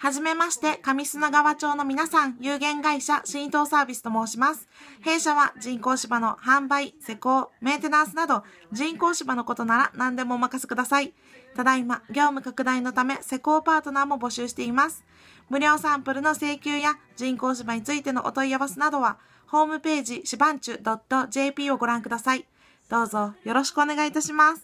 はじめまして、上砂川町の皆さん、有限会社新透サービスと申します。弊社は人工芝の販売、施工、メンテナンスなど、人工芝のことなら何でもお任せください。ただいま、業務拡大のため、施工パートナーも募集しています。無料サンプルの請求や人工芝についてのお問い合わせなどは、ホームページ、しばんちゅ .jp をご覧ください。どうぞよろしくお願いいたします。